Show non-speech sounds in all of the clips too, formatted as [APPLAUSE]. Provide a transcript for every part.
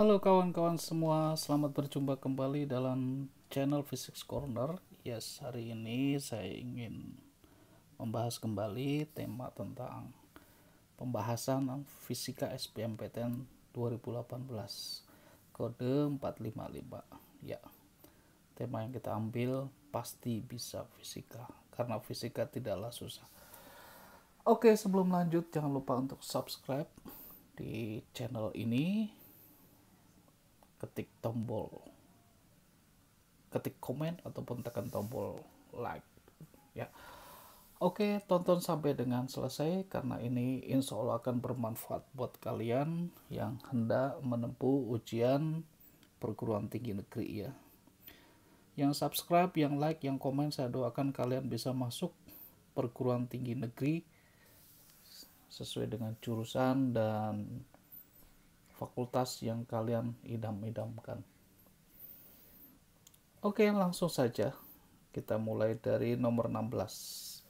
Halo kawan-kawan semua, selamat berjumpa kembali dalam channel Physics Corner. Yes, hari ini saya ingin membahas kembali tema tentang pembahasan fisika SPMPTN 2018 kode 455. Ya. Tema yang kita ambil pasti bisa fisika karena fisika tidaklah susah. Oke, sebelum lanjut jangan lupa untuk subscribe di channel ini ketik tombol ketik komen ataupun tekan tombol like ya Oke, tonton sampai dengan selesai karena ini insya Allah akan bermanfaat buat kalian yang hendak menempuh ujian perguruan tinggi negeri ya. Yang subscribe, yang like, yang komen saya doakan kalian bisa masuk perguruan tinggi negeri sesuai dengan jurusan dan fakultas yang kalian idam-idamkan. Oke, langsung saja kita mulai dari nomor 16.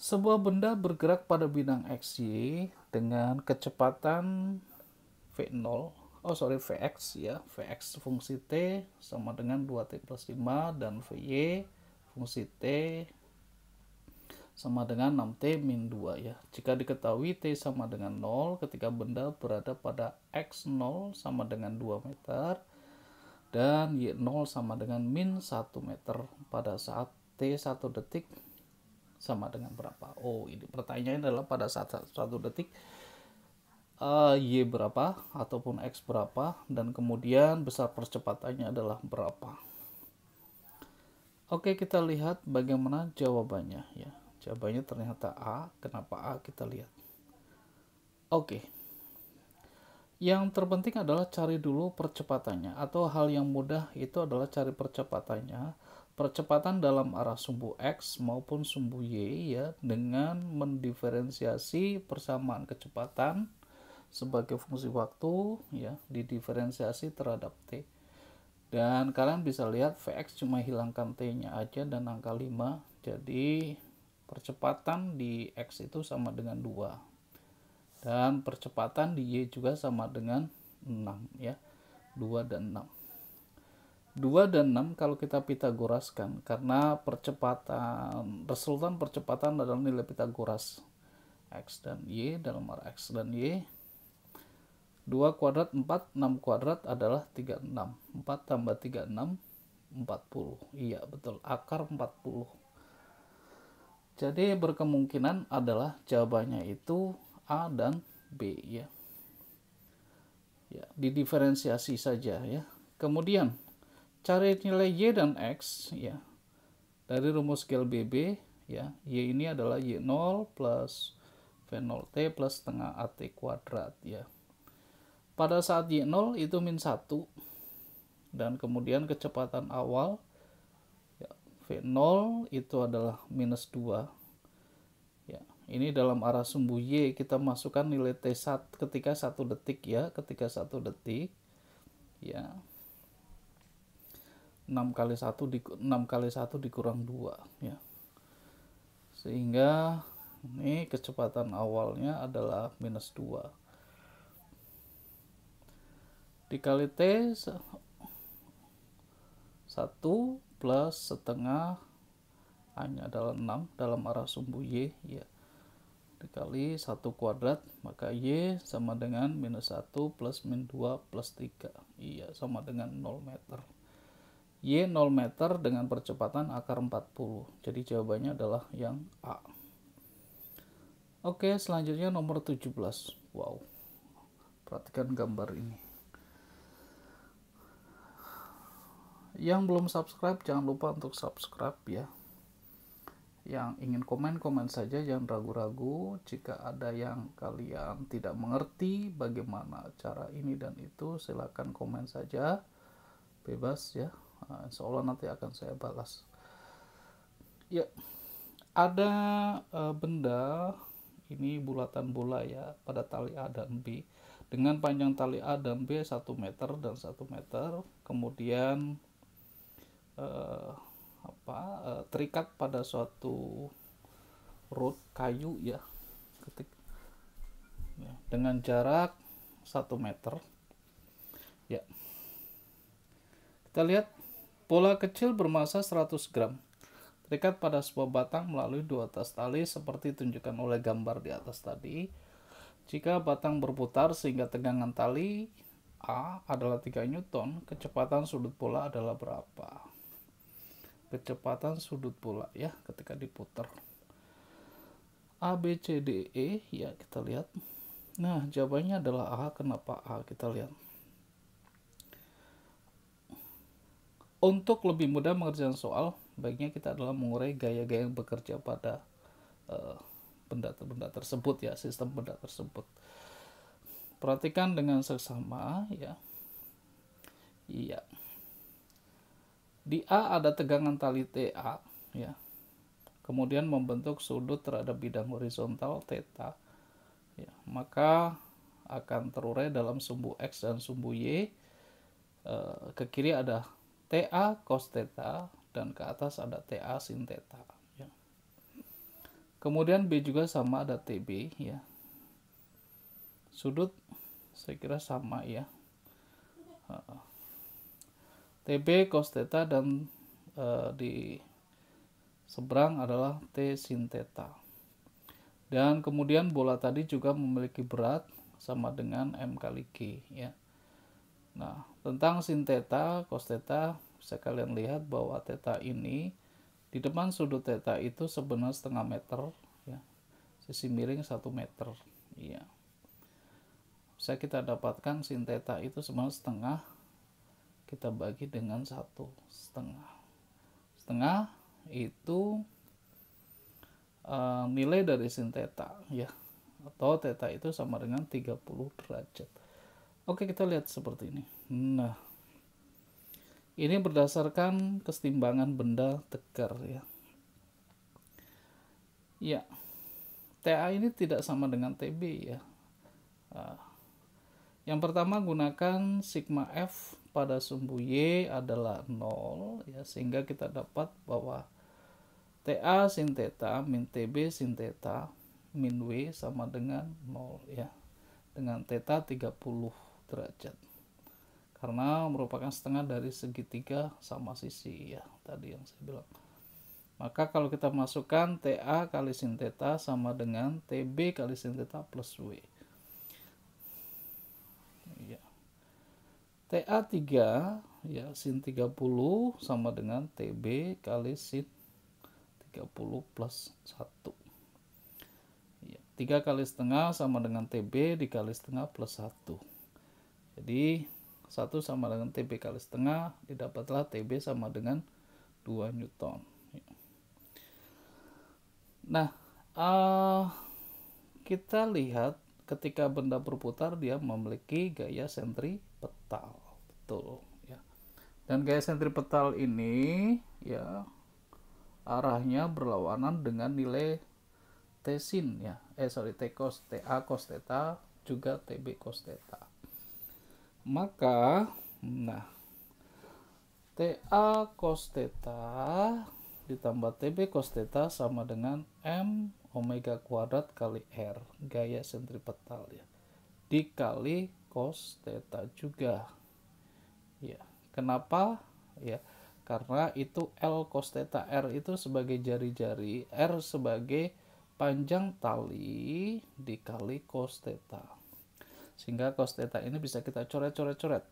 Sebuah benda bergerak pada bidang XY dengan kecepatan V0, oh sorry Vx ya, Vx fungsi T sama dengan 2T plus 5 dan Vy fungsi T sama dengan 6T min 2 ya. Jika diketahui T sama dengan 0 ketika benda berada pada X0 sama dengan 2 meter dan Y0 sama dengan min 1 meter pada saat T 1 detik sama dengan berapa? Oh ini pertanyaannya adalah pada saat 1 detik uh, Y berapa ataupun X berapa dan kemudian besar percepatannya adalah berapa. Oke kita lihat bagaimana jawabannya ya jawabannya ternyata A kenapa A kita lihat oke yang terpenting adalah cari dulu percepatannya atau hal yang mudah itu adalah cari percepatannya percepatan dalam arah sumbu X maupun sumbu Y ya dengan mendiferensiasi persamaan kecepatan sebagai fungsi waktu ya didiferensiasi terhadap T. Dan kalian bisa lihat Vx cuma hilangkan T-nya aja dan angka 5. Jadi percepatan di X itu sama dengan 2 dan percepatan di Y juga sama dengan 6 ya 2 dan 6 2 dan 6 kalau kita pitagoraskan karena percepatan resultan percepatan adalah nilai pitagoras X dan Y dalam arah X dan Y 2 kuadrat 4 6 kuadrat adalah 36 4 tambah 36 40 iya betul akar 40 jadi berkemungkinan adalah jawabannya itu A dan B ya. Ya, didiferensiasi saja ya. Kemudian cari nilai Y dan X ya. Dari rumus scale BB ya, Y ini adalah Y0 plus V0T plus setengah AT kuadrat ya. Pada saat Y0 itu min 1 dan kemudian kecepatan awal 0 itu adalah minus 2. Ya, ini dalam arah sumbu Y kita masukkan nilai T1 ketika satu detik ya, ketika satu detik. Ya. 6 kali 1 di 6 kali 1 dikurang 2 ya. Sehingga ini kecepatan awalnya adalah minus 2 dikali T 1 plus setengah hanya ah, adalah 6 dalam arah sumbu Y ya dikali 1 kuadrat maka Y sama dengan minus 1 plus min 2 plus 3 iya sama dengan 0 meter Y 0 meter dengan percepatan akar 40 jadi jawabannya adalah yang A oke selanjutnya nomor 17 wow perhatikan gambar ini yang belum subscribe jangan lupa untuk subscribe ya yang ingin komen-komen saja jangan ragu-ragu jika ada yang kalian tidak mengerti bagaimana cara ini dan itu silahkan komen saja bebas ya ah, insya Allah nanti akan saya balas ya ada uh, benda ini bulatan bola ya pada tali A dan B dengan panjang tali A dan B 1 meter dan 1 meter kemudian uh, apa uh, terikat pada suatu root kayu ya ketik ya, dengan jarak 1 meter ya kita lihat pola kecil bermassa 100 gram terikat pada sebuah batang melalui dua tas tali seperti tunjukkan oleh gambar di atas tadi jika batang berputar sehingga tegangan tali A adalah 3 Newton, kecepatan sudut pola adalah berapa? kecepatan sudut bola ya ketika diputar A B C D E ya kita lihat nah jawabannya adalah A kenapa A kita lihat untuk lebih mudah mengerjakan soal baiknya kita adalah mengurai gaya-gaya yang bekerja pada benda-benda eh, uh, tersebut ya sistem benda tersebut perhatikan dengan seksama ya iya di A ada tegangan tali TA, ya. Kemudian membentuk sudut terhadap bidang horizontal theta, Ya, maka akan terurai dalam sumbu X dan sumbu Y. E, ke kiri ada TA cos theta dan ke atas ada TA sin theta. Ya. Kemudian B juga sama ada TB ya. Sudut saya kira sama ya. E, TB cos theta dan e, di seberang adalah T sin theta. Dan kemudian bola tadi juga memiliki berat sama dengan M kali G ya. Nah, tentang sin theta, cos theta bisa kalian lihat bahwa theta ini di depan sudut theta itu sebenarnya setengah meter ya. Sisi miring satu meter. Iya. Bisa kita dapatkan sin theta itu sebenarnya setengah kita bagi dengan satu setengah setengah itu uh, nilai dari sin theta ya atau theta itu sama dengan 30 derajat oke kita lihat seperti ini nah ini berdasarkan kesetimbangan benda tegar ya ya TA ini tidak sama dengan TB ya uh, yang pertama gunakan sigma F pada sumbu Y adalah 0 ya sehingga kita dapat bahwa TA sin theta min TB sin theta min W sama dengan 0 ya dengan theta 30 derajat karena merupakan setengah dari segitiga sama sisi ya tadi yang saya bilang maka kalau kita masukkan TA kali sin theta sama dengan TB kali sin theta plus W TA3 ya sin 30 sama dengan TB kali sin 30 plus 1. Ya, 3 kali setengah sama dengan TB dikali setengah plus 1. Jadi 1 sama dengan TB kali setengah didapatlah TB sama dengan 2 Newton. Ya. Nah, uh, kita lihat ketika benda berputar dia memiliki gaya sentripetal gitu ya. Dan gaya sentripetal ini ya arahnya berlawanan dengan nilai tesin ya. Eh sorry T cos TA cos theta juga TB cos theta. Maka nah TA cos theta ditambah TB cos theta sama dengan M omega kuadrat kali R gaya sentripetal ya dikali cos theta juga Kenapa? Ya, karena itu L cos theta R itu sebagai jari-jari, R sebagai panjang tali dikali cos theta. Sehingga cos theta ini bisa kita coret-coret-coret.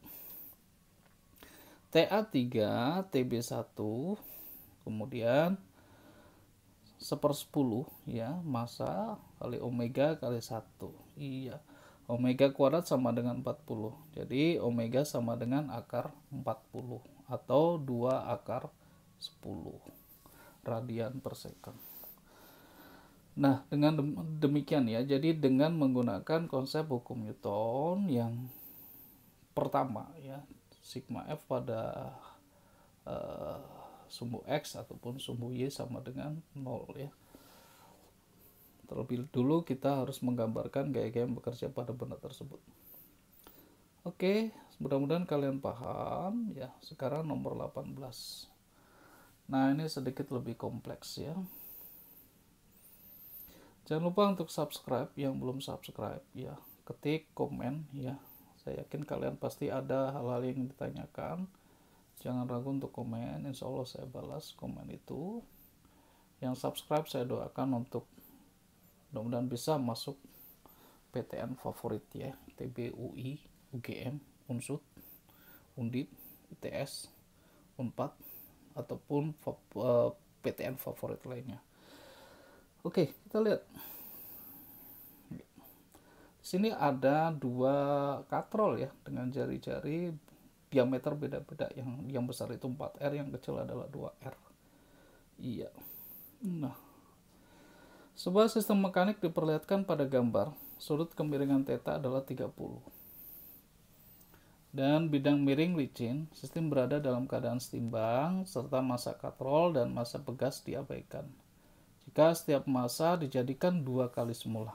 TA3, TB1, kemudian seper 10 ya masa kali omega kali 1 iya Omega kuadrat sama dengan 40. Jadi omega sama dengan akar 40 atau 2 akar 10 radian per second. Nah, dengan demikian ya, jadi dengan menggunakan konsep hukum Newton yang pertama ya, sigma F pada uh, sumbu X ataupun sumbu Y sama dengan 0 ya. Terlebih dulu kita harus menggambarkan gaya-gaya bekerja pada benda tersebut. Oke, mudah-mudahan kalian paham ya. Sekarang nomor 18. Nah, ini sedikit lebih kompleks ya. Jangan lupa untuk subscribe yang belum subscribe ya. Ketik komen ya. Saya yakin kalian pasti ada hal-hal yang ditanyakan. Jangan ragu untuk komen, insya Allah saya balas komen itu. Yang subscribe saya doakan untuk mudah-mudahan bisa masuk PTN favorit ya ITB, UI, UGM, Unsud, Undip, ITS, Unpad ataupun eh, PTN favorit lainnya. Oke, kita lihat. Di sini ada dua katrol ya dengan jari-jari diameter beda-beda yang yang besar itu 4R, yang kecil adalah 2R. Iya. Nah, sebuah sistem mekanik diperlihatkan pada gambar. Sudut kemiringan teta adalah 30. Dan bidang miring licin, sistem berada dalam keadaan setimbang, serta masa katrol dan masa pegas diabaikan. Jika setiap masa dijadikan dua kali semula.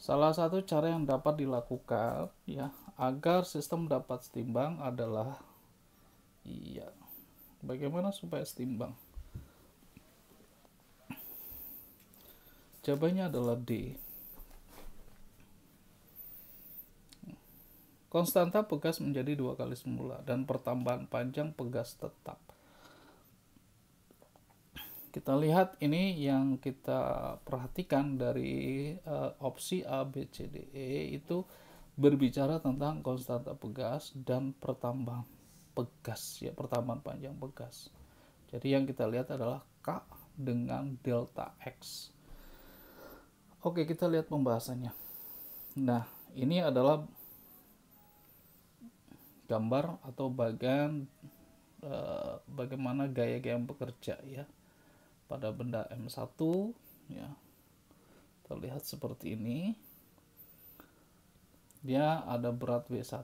Salah satu cara yang dapat dilakukan ya agar sistem dapat setimbang adalah iya. Bagaimana supaya setimbang? Jawabannya adalah D. Konstanta pegas menjadi dua kali semula dan pertambahan panjang pegas tetap. Kita lihat ini yang kita perhatikan dari uh, opsi A, B, C, D, E itu berbicara tentang konstanta pegas dan pertambahan pegas ya pertambahan panjang pegas. Jadi yang kita lihat adalah K dengan delta X. Oke, kita lihat pembahasannya. Nah, ini adalah gambar atau bagian e, bagaimana gaya-gaya bekerja ya pada benda M1 ya. Terlihat seperti ini. Dia ada berat W1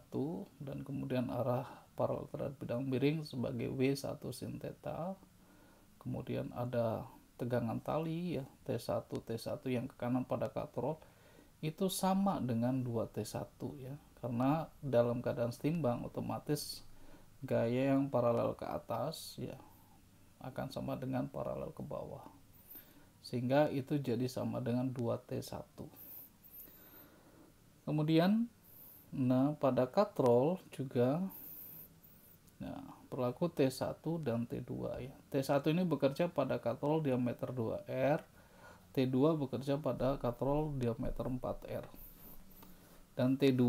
dan kemudian arah paralel terhadap bidang miring sebagai W1 sin theta. Kemudian ada tegangan tali ya T1 T1 yang ke kanan pada katrol itu sama dengan 2T1 ya karena dalam keadaan setimbang otomatis gaya yang paralel ke atas ya akan sama dengan paralel ke bawah sehingga itu jadi sama dengan 2T1 kemudian nah pada katrol juga nah berlaku T1 dan T2 ya. T1 ini bekerja pada katrol diameter 2R, T2 bekerja pada katrol diameter 4R. Dan T2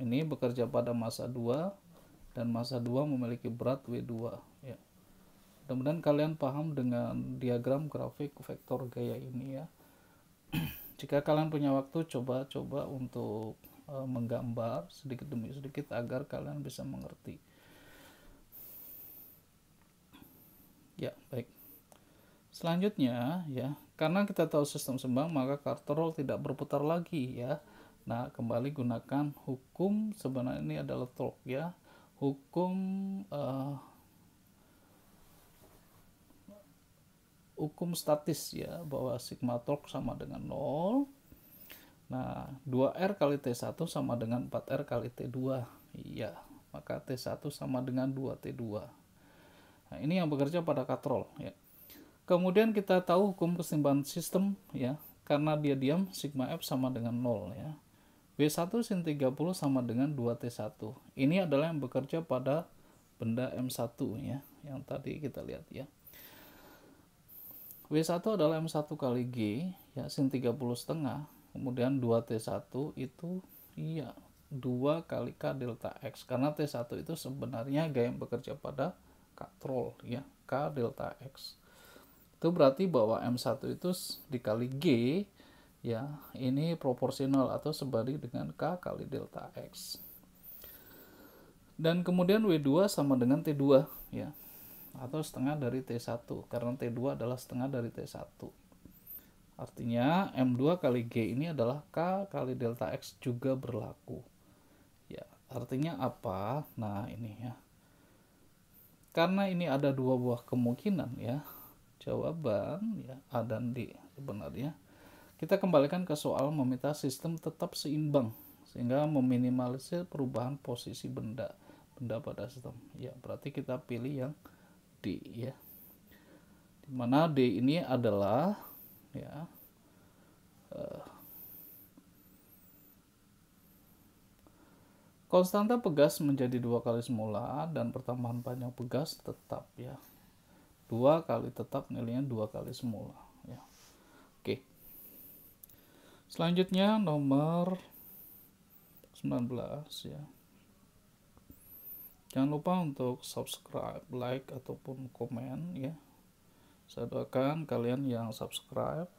ini bekerja pada massa 2 dan massa 2 memiliki berat W2 ya. Mudah-mudahan kalian paham dengan diagram grafik vektor gaya ini ya. [CLEARS THROAT] Jika kalian punya waktu coba-coba untuk eh, menggambar sedikit demi sedikit agar kalian bisa mengerti. Ya, baik. Selanjutnya, ya, karena kita tahu sistem sembang, maka karterol tidak berputar lagi, ya. Nah, kembali gunakan hukum sebenarnya ini adalah truk ya. Hukum uh, hukum statis ya bahwa sigma truk sama dengan 0. Nah, 2R kali T1 sama dengan 4R kali T2. Iya, maka T1 sama dengan 2T2. Nah, ini yang bekerja pada katrol ya. Kemudian kita tahu hukum kesimbangan sistem ya, karena dia diam sigma F sama dengan 0 ya. B1 sin 30 sama dengan 2T1. Ini adalah yang bekerja pada benda M1 ya, yang tadi kita lihat ya. W1 adalah M1 kali G ya sin 30 setengah, kemudian 2T1 itu iya 2 kali K delta X karena T1 itu sebenarnya gaya yang bekerja pada troll ya K delta X itu berarti bahwa M1 itu dikali G ya ini proporsional atau sebanding dengan K kali delta X dan kemudian W2 sama dengan T2 ya atau setengah dari T1 karena T2 adalah setengah dari T1 artinya M2 kali G ini adalah K kali delta X juga berlaku ya artinya apa nah ini ya karena ini ada dua buah kemungkinan ya jawaban ya A dan D sebenarnya kita kembalikan ke soal meminta sistem tetap seimbang sehingga meminimalisir perubahan posisi benda benda pada sistem ya berarti kita pilih yang D ya dimana D ini adalah ya uh, Konstanta pegas menjadi dua kali semula dan pertambahan panjang pegas tetap ya. Dua kali tetap nilainya dua kali semula ya. Oke. Selanjutnya nomor 19 ya. Jangan lupa untuk subscribe, like ataupun komen ya. Saya doakan kalian yang subscribe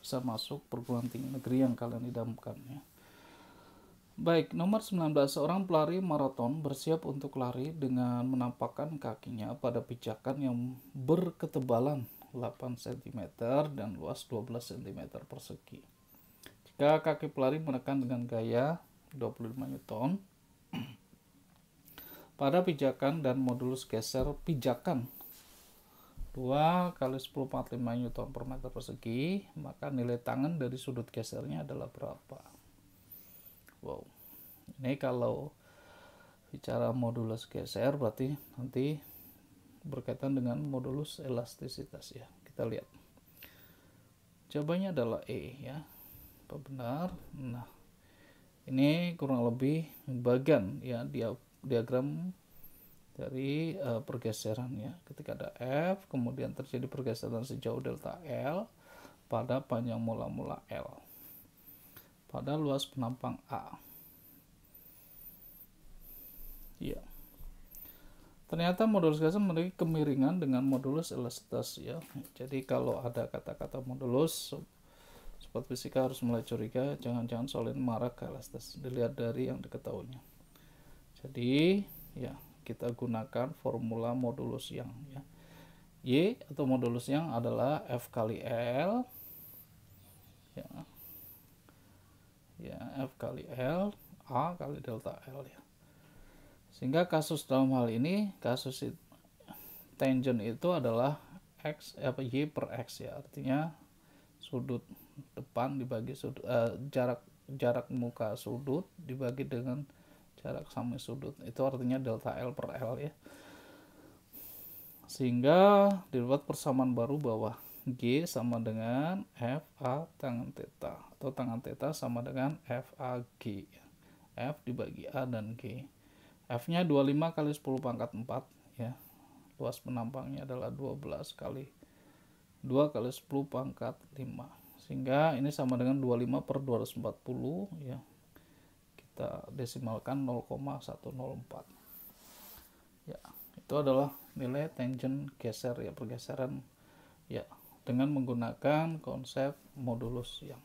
bisa masuk perguruan tinggi negeri yang kalian idamkan ya. Baik, nomor 19. Seorang pelari maraton bersiap untuk lari dengan menampakkan kakinya pada pijakan yang berketebalan 8 cm dan luas 12 cm persegi. Jika kaki pelari menekan dengan gaya 25 Newton [CLEARS THROAT] pada pijakan dan modulus geser pijakan 2 kali 10 45 Newton per meter persegi, maka nilai tangan dari sudut gesernya adalah berapa? Wow. Ini kalau bicara modulus geser berarti nanti berkaitan dengan modulus elastisitas ya. Kita lihat. Jawabannya adalah E ya. Apa benar? Nah, ini kurang lebih bagian ya dia diagram dari uh, pergeseran ya. Ketika ada F, kemudian terjadi pergeseran sejauh delta L pada panjang mula-mula L pada luas penampang A. Ya. Ternyata modulus gas memiliki kemiringan dengan modulus elastis. ya. Jadi kalau ada kata-kata modulus sobat fisika harus mulai curiga jangan-jangan solid marah ke elastis dilihat dari yang diketahuinya. Jadi ya kita gunakan formula modulus yang ya. Y atau modulus yang adalah F kali L ya, ya F kali L A kali delta L ya sehingga kasus dalam hal ini kasus it, tangent itu adalah x apa y per x ya artinya sudut depan dibagi sudut eh, jarak jarak muka sudut dibagi dengan jarak sama sudut itu artinya delta L per L ya sehingga dibuat persamaan baru bahwa G sama dengan FA tangan teta atau tangan teta sama dengan FAG F dibagi A dan G F nya 25 kali 10 pangkat 4 ya luas penampangnya adalah 12 kali 2 kali 10 pangkat 5 sehingga ini sama dengan 25 per 240 ya kita desimalkan 0,104 ya itu adalah nilai tangent geser ya pergeseran ya dengan menggunakan konsep modulus yang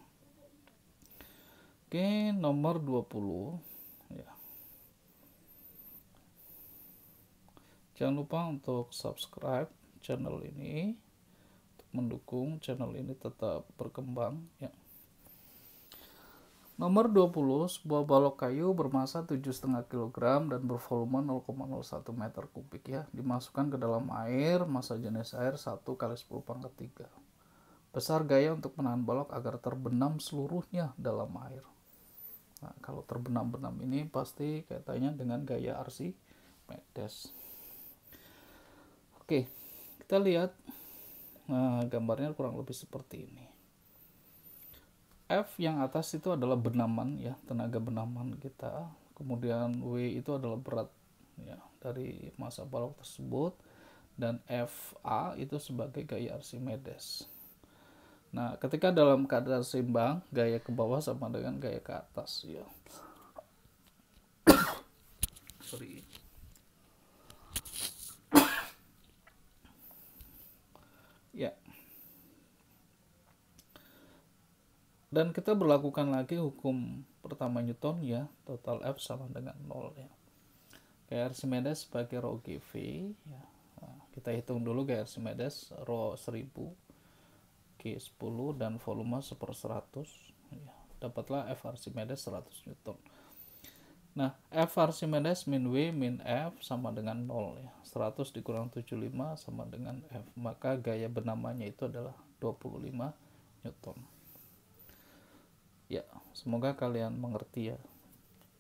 Oke, nomor 20 ya. Jangan lupa untuk subscribe channel ini untuk mendukung channel ini tetap berkembang ya. Nomor 20, sebuah balok kayu bermassa 7,5 kg dan bervolume 0,01 meter kubik ya, dimasukkan ke dalam air, masa jenis air 1 kali 10 pangkat 3. Besar gaya untuk menahan balok agar terbenam seluruhnya dalam air. Nah, kalau terbenam-benam ini pasti kaitannya dengan gaya RC Medes. Oke, kita lihat nah, gambarnya kurang lebih seperti ini. F yang atas itu adalah benaman ya, tenaga benaman kita. Kemudian W itu adalah berat ya dari masa balok tersebut dan FA itu sebagai gaya Archimedes. Nah, ketika dalam keadaan seimbang, gaya ke bawah sama dengan gaya ke atas ya. [COUGHS] Sorry. dan kita berlakukan lagi hukum pertama Newton ya total F sama dengan 0 ya kayak Archimedes sebagai rho GV ya. nah, kita hitung dulu kayak Archimedes rho 1000 G10 dan volume 1 per 100 ya. dapatlah F Archimedes 100 Newton Nah, F Archimedes min W min F sama dengan 0 ya. 100 dikurang 75 sama dengan F. Maka gaya bernamanya itu adalah 25 Newton ya semoga kalian mengerti ya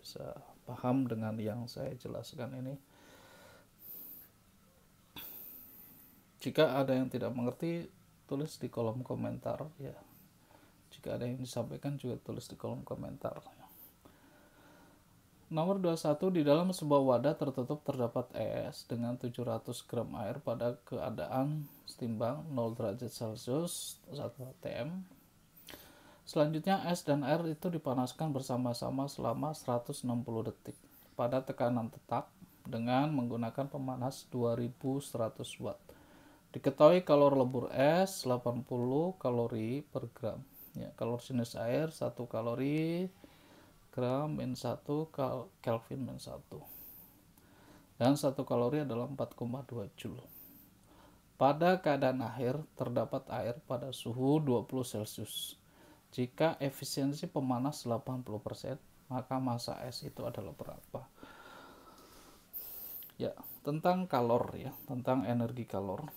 bisa paham dengan yang saya jelaskan ini jika ada yang tidak mengerti tulis di kolom komentar ya jika ada yang disampaikan juga tulis di kolom komentar Nomor 21 di dalam sebuah wadah tertutup terdapat es dengan 700 gram air pada keadaan setimbang 0 derajat Celcius 1 atm Selanjutnya es dan air itu dipanaskan bersama-sama selama 160 detik pada tekanan tetap dengan menggunakan pemanas 2100 watt. Diketahui kalor lebur es 80 kalori per gram. Ya, kalor jenis air 1 kalori gram min 1 Kelvin min 1 dan 1 kalori adalah 4,2 joule. Pada keadaan akhir terdapat air pada suhu 20 Celcius. Jika efisiensi pemanas 80%, maka massa es itu adalah berapa? Ya, tentang kalor ya, tentang energi kalor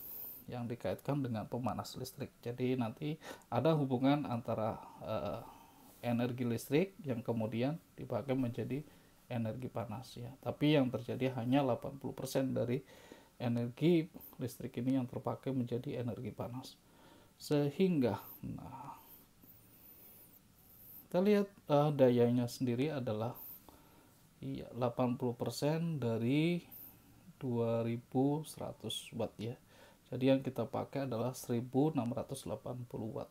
yang dikaitkan dengan pemanas listrik. Jadi nanti ada hubungan antara uh, energi listrik yang kemudian dipakai menjadi energi panas ya. Tapi yang terjadi hanya 80% dari energi listrik ini yang terpakai menjadi energi panas. Sehingga nah kita lihat uh, dayanya sendiri adalah iya 80% dari 2100 watt ya jadi yang kita pakai adalah 1680 watt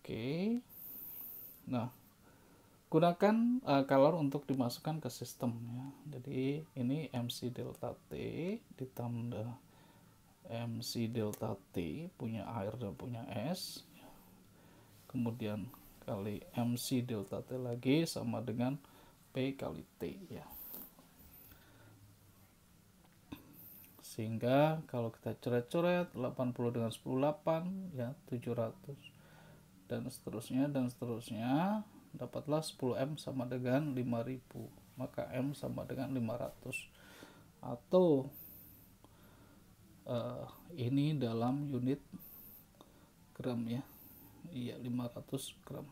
oke nah gunakan uh, color untuk dimasukkan ke sistem ya jadi ini MC delta T ditambah MC delta T punya air dan punya S kemudian kali MC delta T lagi sama dengan P kali T ya sehingga kalau kita coret-coret 80 dengan 10 8 ya 700 dan seterusnya dan seterusnya dapatlah 10M sama dengan 5000 maka M sama dengan 500 atau uh, ini dalam unit gram ya iya 500 gram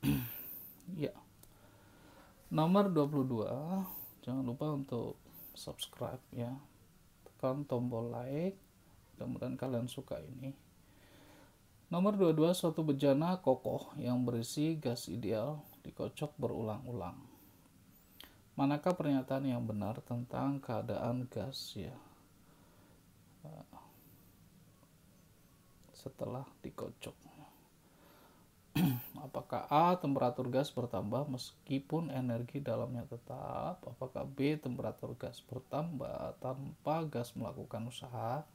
[CLEARS THROAT] ya nomor 22 jangan lupa untuk subscribe ya tekan tombol like kemudian kalian suka ini nomor 22 suatu bejana kokoh yang berisi gas ideal dikocok berulang-ulang manakah pernyataan yang benar tentang keadaan gas ya setelah dikocok. [CLEARS THROAT] Apakah A. Temperatur gas bertambah meskipun energi dalamnya tetap? Apakah B. Temperatur gas bertambah tanpa gas melakukan usaha?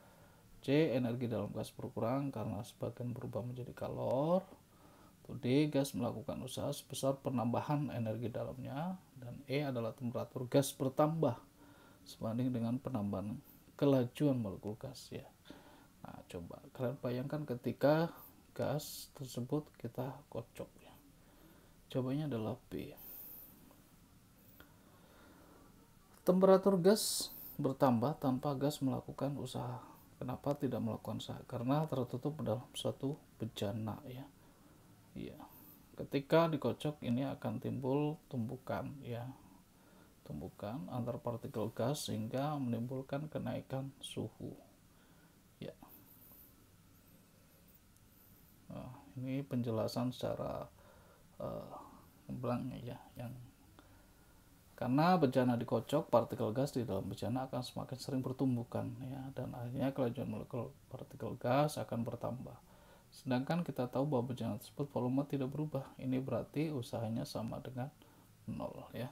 C. Energi dalam gas berkurang karena sebagian berubah menjadi kalor. D. Gas melakukan usaha sebesar penambahan energi dalamnya. Dan E adalah temperatur gas bertambah sebanding dengan penambahan kelajuan molekul gas ya. Nah, coba kalian bayangkan ketika gas tersebut kita kocok ya. Cobanya adalah B. Temperatur gas bertambah tanpa gas melakukan usaha. Kenapa tidak melakukan usaha? Karena tertutup dalam suatu bejana ya. Iya. Ketika dikocok ini akan timbul tumbukan ya. Tumbukan antar partikel gas sehingga menimbulkan kenaikan suhu. Nah, ini penjelasan secara uh, ya yang karena bencana dikocok partikel gas di dalam bencana akan semakin sering bertumbukan ya dan akhirnya kelajuan molekul partikel gas akan bertambah sedangkan kita tahu bahwa bencana tersebut volume tidak berubah ini berarti usahanya sama dengan nol ya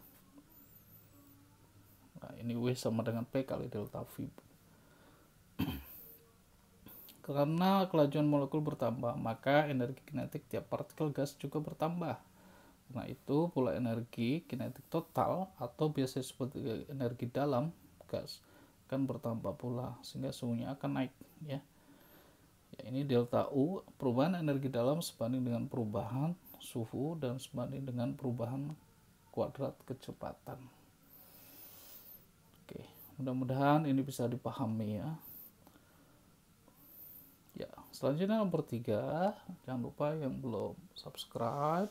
nah, ini W sama dengan P kali delta V karena kelajuan molekul bertambah, maka energi kinetik tiap partikel gas juga bertambah. Karena itu, pula energi kinetik total atau biasa disebut energi dalam gas akan bertambah pula sehingga suhunya akan naik ya. ya ini delta U perubahan energi dalam sebanding dengan perubahan suhu dan sebanding dengan perubahan kuadrat kecepatan. Oke, mudah-mudahan ini bisa dipahami ya ya selanjutnya nomor tiga jangan lupa yang belum subscribe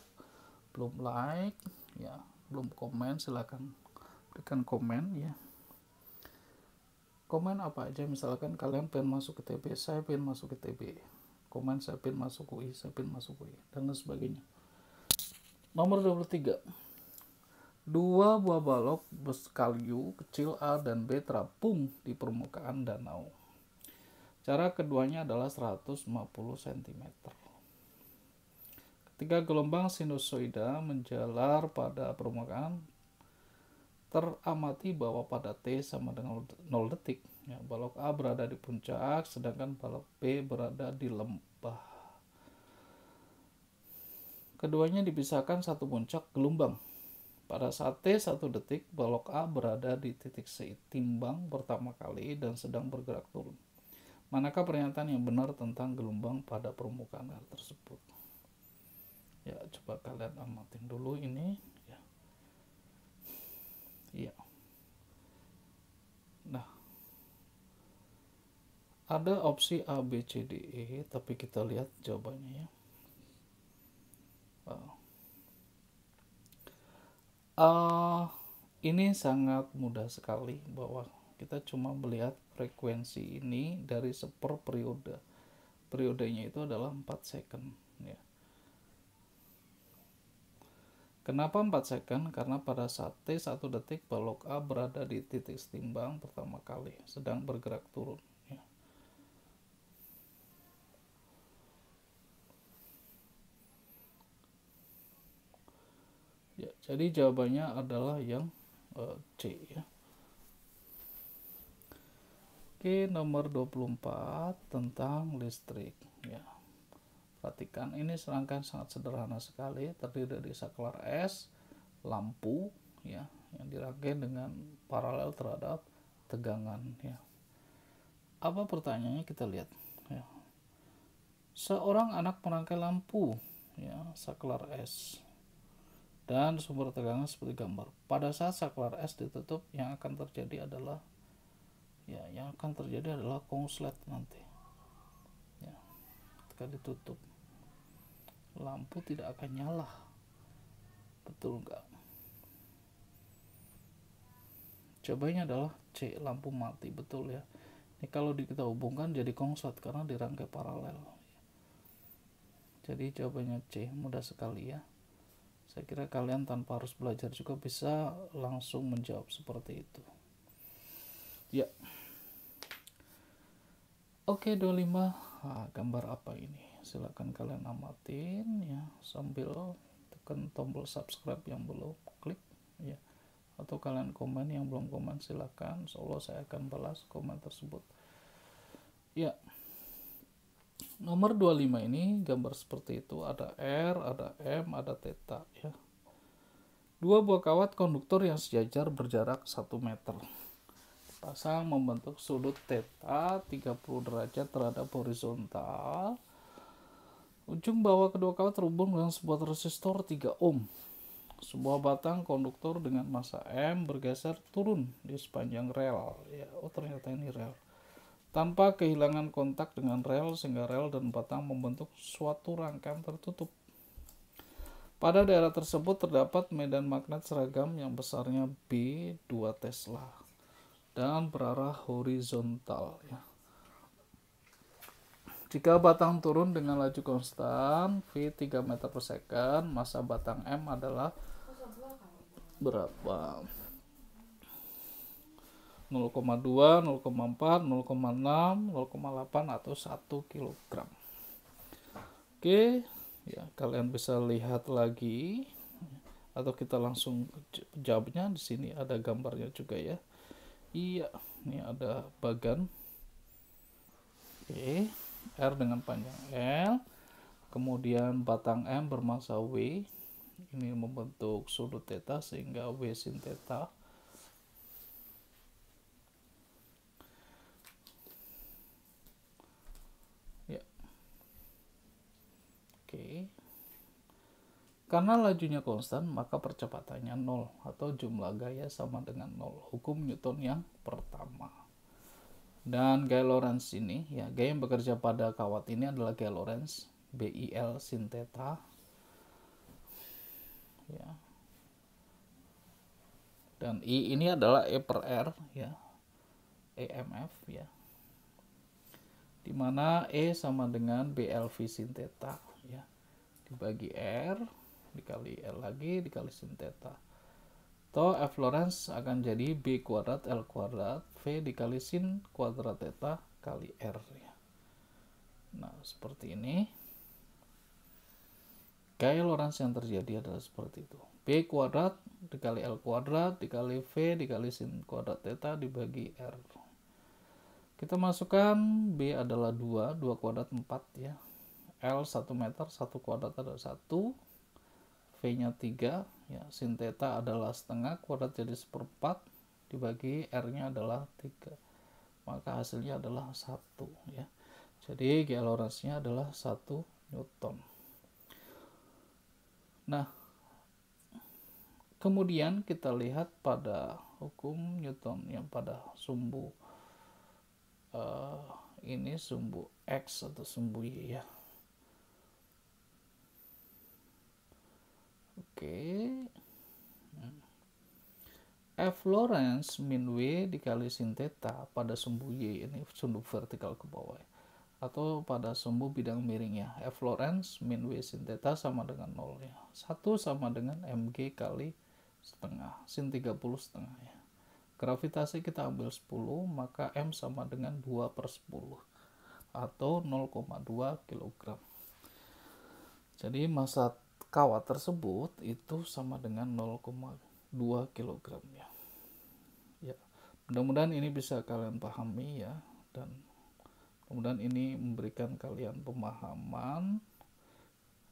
belum like ya belum komen silahkan berikan komen ya komen apa aja misalkan kalian pengen masuk ke TB saya pengen masuk ke TB komen saya pengen masuk UI saya pengen masuk UI dan lain sebagainya nomor 23 dua buah balok kalyu kecil A dan B terapung di permukaan danau Cara keduanya adalah 150 cm. Ketika gelombang sinusoida menjalar pada permukaan, teramati bahwa pada T sama dengan 0 detik. Ya, balok A berada di puncak, sedangkan balok B berada di lembah. Keduanya dipisahkan satu puncak gelombang. Pada saat T satu detik, balok A berada di titik seimbang pertama kali dan sedang bergerak turun. Manakah pernyataan yang benar tentang gelombang pada permukaan air tersebut? Ya, coba kalian amatin dulu ini. Ya. ya. Nah, ada opsi A, B, C, D, E, tapi kita lihat jawabannya ya. Uh, ini sangat mudah sekali bahwa kita cuma melihat frekuensi ini dari seper periode. Periodenya itu adalah 4 second. Ya. Kenapa 4 second? Karena pada saat T 1 detik balok A berada di titik setimbang pertama kali, sedang bergerak turun. Ya. ya jadi jawabannya adalah yang uh, C ya. Oke, nomor 24 tentang listrik ya. Perhatikan ini serangkaian sangat sederhana sekali, terdiri dari saklar S, lampu ya, yang dirangkai dengan paralel terhadap tegangan ya. Apa pertanyaannya kita lihat ya. Seorang anak merangkai lampu ya, saklar S, dan sumber tegangan seperti gambar. Pada saat saklar S ditutup, yang akan terjadi adalah ya yang akan terjadi adalah konslet nanti ya, ketika ditutup lampu tidak akan nyala betul nggak cobanya adalah C lampu mati betul ya ini kalau kita hubungkan jadi konslet karena dirangkai paralel jadi jawabannya C mudah sekali ya saya kira kalian tanpa harus belajar juga bisa langsung menjawab seperti itu. Ya. Oke 25 nah, gambar apa ini silahkan kalian amatin ya sambil tekan tombol subscribe yang belum klik ya atau kalian komen yang belum komen silahkan solo saya akan balas komen tersebut ya nomor 25 ini gambar seperti itu ada R ada M ada theta ya dua buah kawat konduktor yang sejajar berjarak 1 meter pasang membentuk sudut theta 30 derajat terhadap horizontal. Ujung bawah kedua kawat terhubung dengan sebuah resistor 3 ohm. Sebuah batang konduktor dengan massa M bergeser turun di sepanjang rel. Ya, oh ternyata ini rel. Tanpa kehilangan kontak dengan rel sehingga rel dan batang membentuk suatu rangkaian tertutup. Pada daerah tersebut terdapat medan magnet seragam yang besarnya B2 Tesla dan berarah horizontal ya. Jika batang turun dengan laju konstan V 3 meter per second, masa batang M adalah berapa? 0,2, 0,4, 0,6, 0,8 atau 1 kg. Oke, ya kalian bisa lihat lagi atau kita langsung jawabnya di sini ada gambarnya juga ya. Iya, ini ada bagan. Oke, R dengan panjang L. Kemudian batang M bermasa W. Ini membentuk sudut theta sehingga W sin theta Karena lajunya konstan, maka percepatannya nol atau jumlah gaya sama dengan nol. Hukum Newton yang pertama. Dan gaya Lorentz ini, ya gaya yang bekerja pada kawat ini adalah gaya Lorentz, BIL sin theta. Ya. Dan I ini adalah E per R, ya. EMF, ya. Dimana E sama dengan BLV sin theta, ya. Dibagi R, dikali L lagi dikali sin theta. To F Lorentz akan jadi B kuadrat L kuadrat V dikali sin kuadrat theta kali R. Nah, seperti ini. Gaya Lorentz yang terjadi adalah seperti itu. B kuadrat dikali L kuadrat dikali V dikali sin kuadrat theta dibagi R. Kita masukkan B adalah 2, 2 kuadrat 4 ya. L 1 meter, 1 kuadrat ada 1, V-nya 3, ya, sin theta adalah setengah, kuadrat jadi seperempat, dibagi R-nya adalah 3. Maka hasilnya adalah 1. Ya. Jadi G. adalah 1 Newton. Nah, kemudian kita lihat pada hukum Newton yang pada sumbu uh, ini sumbu X atau sumbu Y ya. Oke. F Lorentz min W dikali sin theta pada sumbu Y ini sumbu vertikal ke bawah ya. atau pada sumbu bidang miringnya F Lorentz min W sin theta sama dengan 0 ya. satu sama dengan mg kali setengah sin 30 setengah ya gravitasi kita ambil 10 maka M sama dengan 2 per 10 atau 0,2 kg jadi masa kawat tersebut itu sama dengan 0,2 kg ya. Ya, mudah-mudahan ini bisa kalian pahami ya dan kemudian ini memberikan kalian pemahaman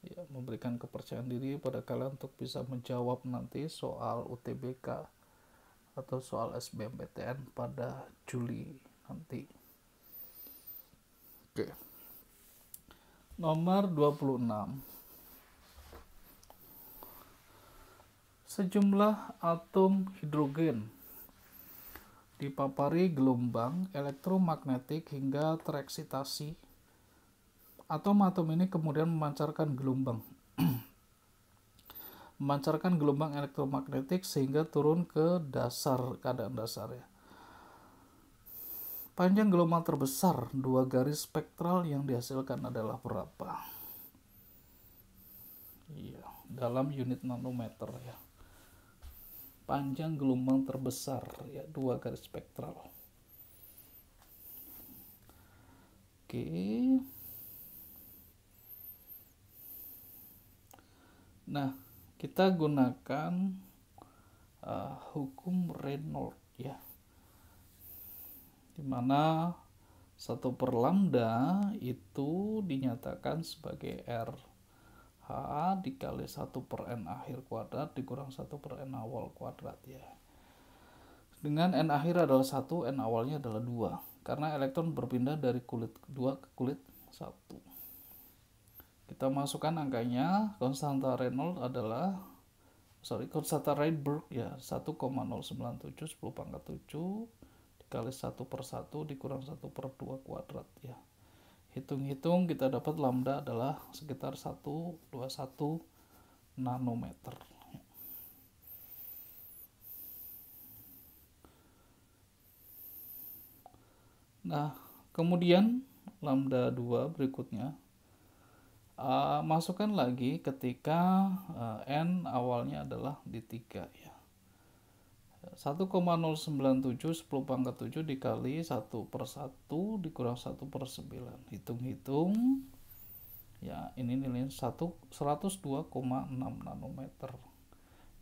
ya memberikan kepercayaan diri pada kalian untuk bisa menjawab nanti soal UTBK atau soal SBMPTN pada Juli nanti. Oke. Nomor 26. sejumlah atom hidrogen dipapari gelombang elektromagnetik hingga tereksitasi. Atom-atom ini kemudian memancarkan gelombang. [CLEARS THROAT] memancarkan gelombang elektromagnetik sehingga turun ke dasar keadaan dasarnya. Panjang gelombang terbesar dua garis spektral yang dihasilkan adalah berapa? Iya, dalam unit nanometer ya panjang gelombang terbesar ya dua garis spektral oke nah kita gunakan uh, hukum Reynolds ya dimana satu per lambda itu dinyatakan sebagai R dikali 1 per N akhir kuadrat dikurang 1 per N awal kuadrat ya. Dengan N akhir adalah 1, N awalnya adalah 2. Karena elektron berpindah dari kulit 2 ke kulit 1. Kita masukkan angkanya, konstanta Reynolds adalah sorry, konstanta Rydberg ya 1,097 10 pangkat 7 dikali 1 per 1 dikurang 1 per 2 kuadrat ya hitung-hitung kita dapat lambda adalah sekitar 121 nanometer nah kemudian lambda 2 berikutnya uh, masukkan lagi ketika ah, n awalnya adalah di 3 ya 1,097 10 pangkat 7 dikali 1 per 1 dikurang 1 per 9 hitung-hitung ya ini nilai 102,6 nanometer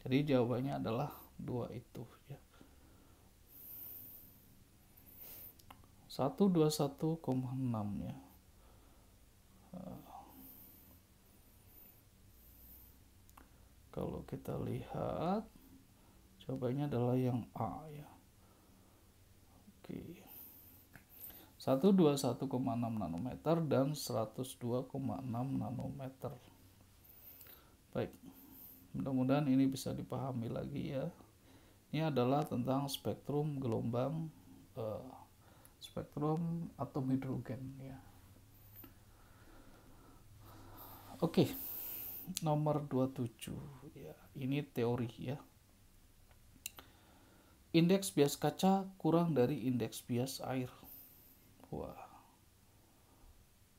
jadi jawabannya adalah dua itu ya 121,6 ya eh, kalau kita lihat jawabannya adalah yang A ya oke 121,6 nanometer dan 102,6 nanometer baik mudah-mudahan ini bisa dipahami lagi ya ini adalah tentang spektrum gelombang uh, spektrum atom hidrogen ya oke nomor 27 ya ini teori ya Indeks bias kaca kurang dari indeks bias air. Wah.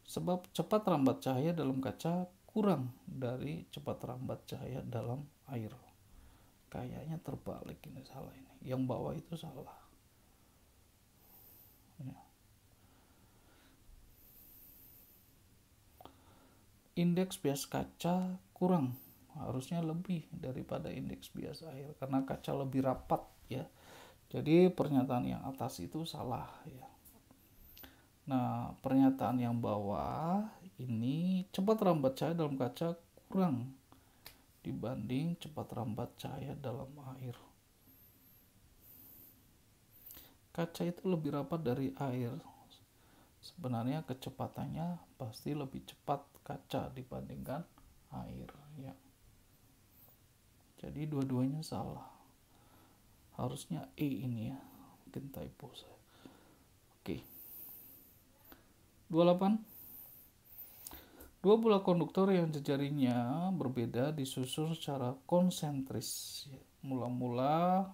Sebab cepat rambat cahaya dalam kaca kurang dari cepat rambat cahaya dalam air. Kayaknya terbalik ini salah ini. Yang bawah itu salah. Ya. Indeks bias kaca kurang harusnya lebih daripada indeks bias air karena kaca lebih rapat ya jadi pernyataan yang atas itu salah ya. Nah, pernyataan yang bawah ini cepat rambat cahaya dalam kaca kurang dibanding cepat rambat cahaya dalam air. Kaca itu lebih rapat dari air. Sebenarnya kecepatannya pasti lebih cepat kaca dibandingkan air ya. Jadi dua-duanya salah harusnya E ini ya mungkin typo saya oke 28 Dua bola konduktor yang jejarinya berbeda disusun secara konsentris. Mula-mula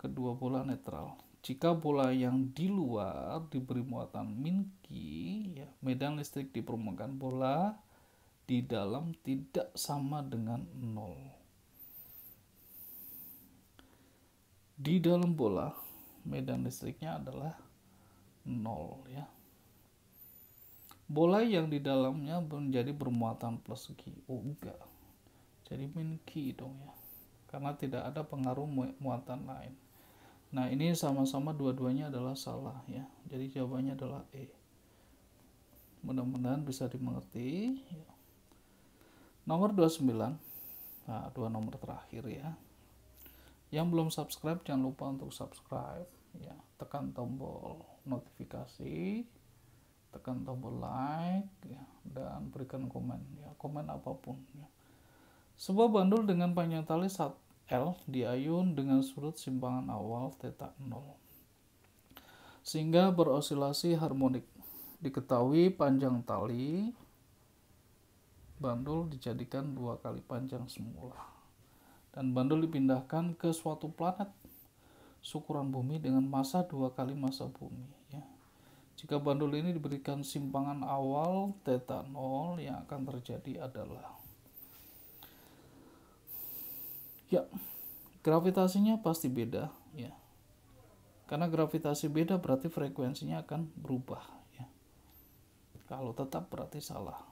kedua bola netral. Jika bola yang di luar diberi muatan minki, ya, medan listrik di permukaan bola di dalam tidak sama dengan nol. di dalam bola medan listriknya adalah nol ya bola yang di dalamnya menjadi bermuatan plus Q. Oh enggak. Jadi min Q dong ya. Karena tidak ada pengaruh mu muatan lain. Nah ini sama-sama dua-duanya adalah salah ya. Jadi jawabannya adalah E. Mudah-mudahan bisa dimengerti. Ya. Nomor 29. Nah dua nomor terakhir ya. Yang belum subscribe jangan lupa untuk subscribe ya. Tekan tombol notifikasi, tekan tombol like ya, dan berikan komen ya, komen apapun ya. Sebuah bandul dengan panjang tali 1 L diayun dengan sudut simpangan awal theta 0 sehingga berosilasi harmonik. Diketahui panjang tali bandul dijadikan dua kali panjang semula dan bandul dipindahkan ke suatu planet syukuran bumi dengan masa dua kali masa bumi ya. Jika bandul ini diberikan simpangan awal theta 0 yang akan terjadi adalah ya gravitasinya pasti beda ya. Karena gravitasi beda berarti frekuensinya akan berubah ya. Kalau tetap berarti salah.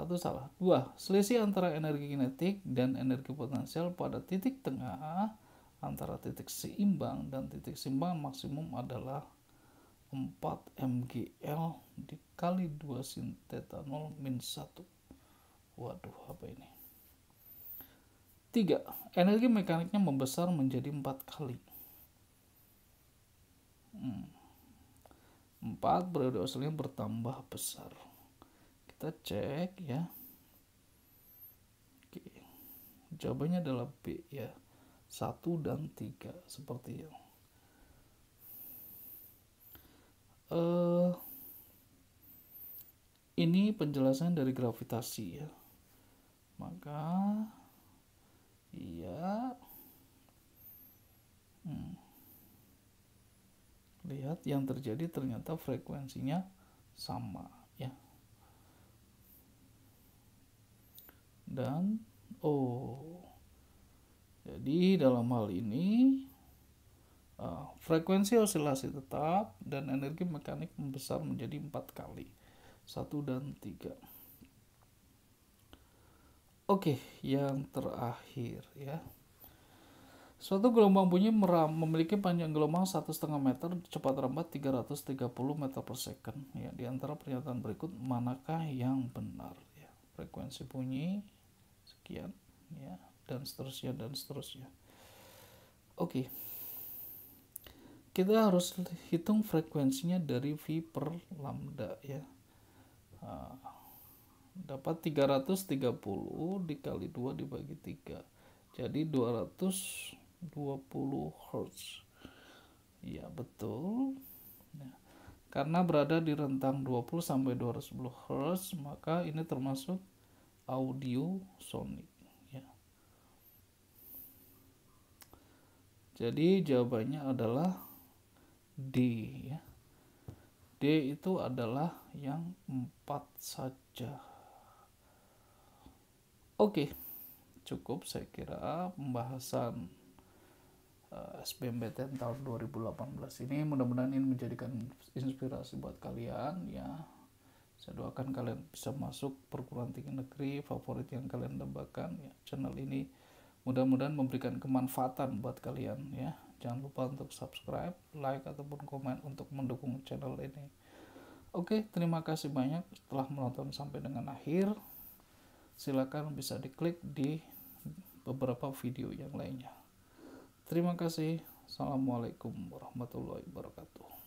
Satu salah. Dua, selisih antara energi kinetik dan energi potensial pada titik tengah antara titik seimbang dan titik seimbang maksimum adalah 4 mgl dikali 2 sin theta 0 min 1. Waduh, apa ini? 3. Energi mekaniknya membesar menjadi 4 kali. Hmm. 4. Periode oscillasinya bertambah besar kita cek ya oke jawabannya adalah B ya satu dan tiga seperti yang uh, eh, ini penjelasan dari gravitasi ya maka iya hmm. lihat yang terjadi ternyata frekuensinya sama dan O. Oh, jadi dalam hal ini uh, frekuensi osilasi tetap dan energi mekanik membesar menjadi empat kali. satu dan tiga. Oke, yang terakhir ya. Suatu gelombang bunyi meram, memiliki panjang gelombang 1,5 meter, cepat rambat 330 meter per second. Ya, di antara pernyataan berikut, manakah yang benar? Ya, frekuensi bunyi sekian ya dan seterusnya dan seterusnya oke okay. kita harus hitung frekuensinya dari V per lambda ya nah, dapat 330 dikali 2 dibagi 3 jadi 220 Hz iya, ya betul nah, karena berada di rentang 20 sampai 210 Hz maka ini termasuk audio sonic ya. Jadi jawabannya adalah D ya. D itu adalah yang empat saja. Oke, cukup saya kira pembahasan eh, SBMPTN tahun 2018 ini mudah-mudahan ini menjadikan inspirasi buat kalian ya saya doakan kalian bisa masuk perguruan tinggi negeri favorit yang kalian dambakan. Ya, channel ini mudah-mudahan memberikan kemanfaatan buat kalian ya. Jangan lupa untuk subscribe, like ataupun komen untuk mendukung channel ini. Oke, terima kasih banyak telah menonton sampai dengan akhir. Silakan bisa diklik di beberapa video yang lainnya. Terima kasih. Assalamualaikum warahmatullahi wabarakatuh.